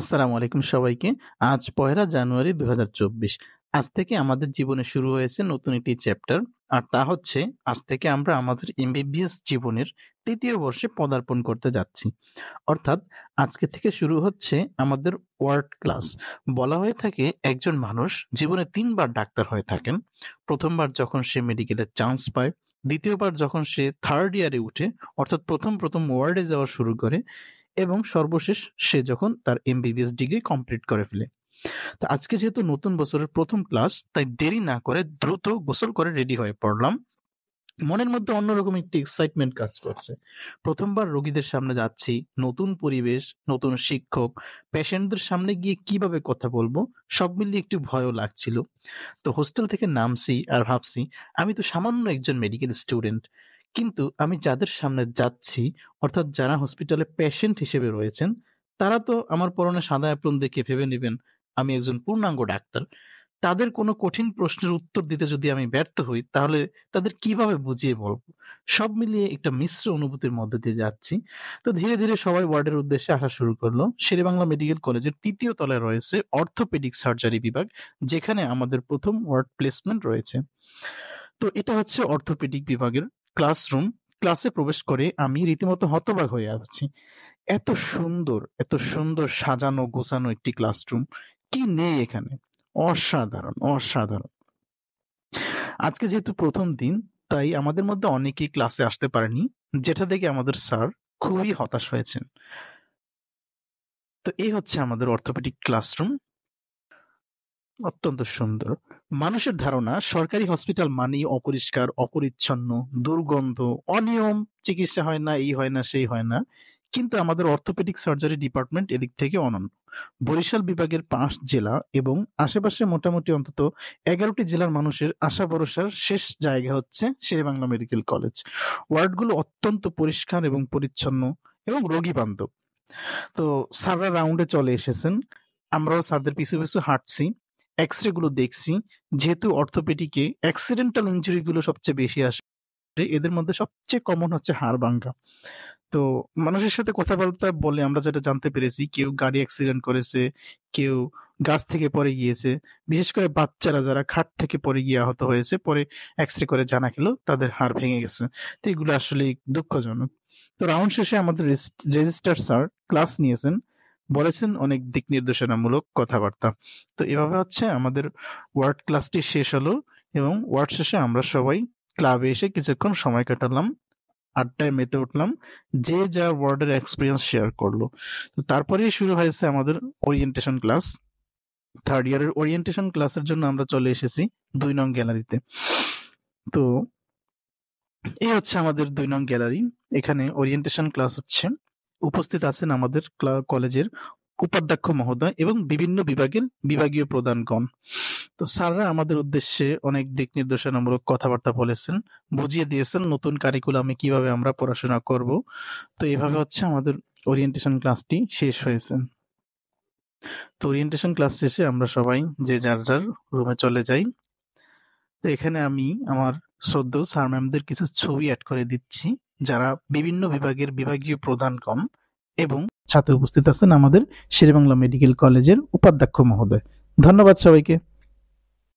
আসসালামু আলাইকুম সবাইকে আজ পয়লা জানুয়ারি দু আজ থেকে আমাদের জীবনে শুরু হয়েছে নতুন একটি চ্যাপ্টার আর তা হচ্ছে আজ থেকে আমরা আমাদের এমবিবিএস জীবনের তৃতীয় বর্ষে পদার্পণ করতে যাচ্ছি অর্থাৎ আজকে থেকে শুরু হচ্ছে আমাদের ওয়ার্ড ক্লাস বলা হয়ে থাকে একজন মানুষ জীবনে তিনবার ডাক্তার হয়ে থাকেন প্রথমবার যখন সে মেডিকেলের চান্স পায় দ্বিতীয়বার যখন সে থার্ড ইয়ারে উঠে অর্থাৎ প্রথম প্রথম ওয়ার্ডে যাওয়া শুরু করে এবং সর্বশেষ সে যখন তার এমবিবিএস ডিগ্রি কমপ্লিট করে ফেলে তো আজকে যেহেতু নতুন বছরের প্রথম ক্লাস তাই দেরি না করে দ্রুত গোসল করে রেডি হয়ে পড়লাম মনের মধ্যে অন্যরকম একটি এক্সাইটমেন্ট কাজ করছে প্রথমবার রোগীদের সামনে যাচ্ছি নতুন পরিবেশ নতুন শিক্ষক পেশেন্টদের সামনে গিয়ে কিভাবে কথা বলবো সব মিলিয়ে একটু ভয়ও লাগছিল তো হোস্টেল থেকে নামছি আর ভাবছি আমি তো সামান্য একজন মেডিকেল স্টুডেন্ট কিন্তু আমি যাদের সামনে যাচ্ছি অর্থাৎ যারা হসপিটালে পেশেন্ট হিসেবে রয়েছেন তারা তো আমার পরনে সাদা অ্যাপ্রন দেখে ভেবে নেবেন আমি একজন পূর্ণাঙ্গ ডাক্তার তাদের কোনো কঠিন প্রশ্নের উত্তর দিতে যদি আমি ব্যর্থ হই তাহলে তাদের কিভাবে বুঝিয়ে বলবো সব মিলিয়ে একটা মিশ্র অনুভূতির মধ্যে দিয়ে যাচ্ছি তো ধীরে ধীরে সবাই ওয়ার্ডের উদ্দেশ্যে আসা শুরু করলো বাংলা মেডিকেল কলেজের তৃতীয় তলায় রয়েছে অর্থোপেডিক সার্জারি বিভাগ যেখানে আমাদের প্রথম ওয়ার্ড প্লেসমেন্ট রয়েছে তো এটা হচ্ছে অর্থোপেডিক বিভাগের ক্লাসরুম ক্লাসে প্রবেশ করে আমি রীতিমতো হতবাক হয়ে আছি এত সুন্দর এত সুন্দর সাজানো গোছানো একটি ক্লাসরুম কি নেই এখানে অসাধারণ অসাধারণ আজকে যেহেতু প্রথম দিন তাই আমাদের মধ্যে অনেকেই ক্লাসে আসতে পারেনি যেটা দেখে আমাদের স্যার খুবই হতাশ হয়েছেন তো এই হচ্ছে আমাদের অর্থোপেডিক ক্লাসরুম অত্যন্ত সুন্দর মানুষের ধারণা সরকারি হসপিটাল মানেই অপরিষ্কার অপরিচ্ছন্ন দুর্গন্ধ অনিয়ম চিকিৎসা হয় না এই হয় না সেই হয় না কিন্তু আমাদের অর্থোপেডিক সার্জারি ডিপার্টমেন্ট এদিক থেকে অনন্য বরিশাল বিভাগের পাঁচ জেলা এবং আশেপাশে মোটামুটি অন্তত এগারোটি জেলার মানুষের আশা ভরসার শেষ জায়গা হচ্ছে বাংলা মেডিকেল কলেজ ওয়ার্ডগুলো অত্যন্ত পরিষ্কার এবং পরিচ্ছন্ন এবং রোগী বান্ধব তো সারা রাউন্ডে চলে এসেছেন আমরাও স্যারদের পিছু পিছু হাঁটছি এক্সরে গুলো দেখছি যেহেতু অর্থোপেডিকে অ্যাক্সিডেন্টাল ইঞ্জুরি গুলো সবচেয়ে বেশি আসে এদের মধ্যে সবচেয়ে কমন হচ্ছে হাড় ভাঙ্গা তো মানুষের সাথে কথাবার্তা বলে আমরা যেটা জানতে পেরেছি কেউ গাড়ি অ্যাক্সিডেন্ট করেছে কেউ গাছ থেকে পরে গিয়েছে বিশেষ করে বাচ্চারা যারা খাট থেকে পরে গিয়ে আহত হয়েছে পরে এক্স রে করে জানা গেল তাদের হাড় ভেঙে গেছে তো এগুলো আসলে দুঃখজনক তো রাউন্ড শেষে আমাদের রেজিস্টার স্যার ক্লাস নিয়েছেন বলেছেন অনেক দিক নির্দেশনামূলক কথাবার্তা তো এভাবে হচ্ছে আমাদের ওয়ার্ড ক্লাসটি শেষ হলো এবং ওয়ার্ড শেষে আমরা সবাই ক্লাবে এসে কিছুক্ষণ সময় কাটালাম আড্ডায় মেতে উঠলাম যে যা ওয়ার্ডের এক্সপিরিয়েন্স শেয়ার করলো তো তারপরেই শুরু হয়েছে আমাদের ওরিয়েন্টেশন ক্লাস থার্ড ইয়ারের ওরিয়েন্টেশন ক্লাসের জন্য আমরা চলে এসেছি দুই নং গ্যালারিতে তো এই হচ্ছে আমাদের দুই নং গ্যালারি এখানে ওরিয়েন্টেশন ক্লাস হচ্ছে উপস্থিত আছেন আমাদের কলেজের উপাধ্যক্ষ মহোদয় এবং বিভিন্ন বিভাগের বিভাগীয় প্রধানগণ তো স্যাররা আমাদের উদ্দেশ্যে অনেক দিক নির্দেশনামূলক কথাবার্তা বলেছেন বুঝিয়ে দিয়েছেন নতুন কারিকুলামে কিভাবে আমরা পড়াশোনা করব তো এভাবে হচ্ছে আমাদের ওরিয়েন্টেশন ক্লাসটি শেষ হয়েছে তো ওরিয়েন্টেশন ক্লাস শেষে আমরা সবাই যে যার যার রুমে চলে যাই তো এখানে আমি আমার শ্রদ্ধেয় স্যার ম্যামদের কিছু ছবি অ্যাড করে দিচ্ছি যারা বিভিন্ন বিভাগের বিভাগীয় প্রধান কম এবং সাথে উপস্থিত আছেন আমাদের শেরবাংলা মেডিকেল কলেজের উপাধ্যক্ষ মহোদয় ধন্যবাদ সবাইকে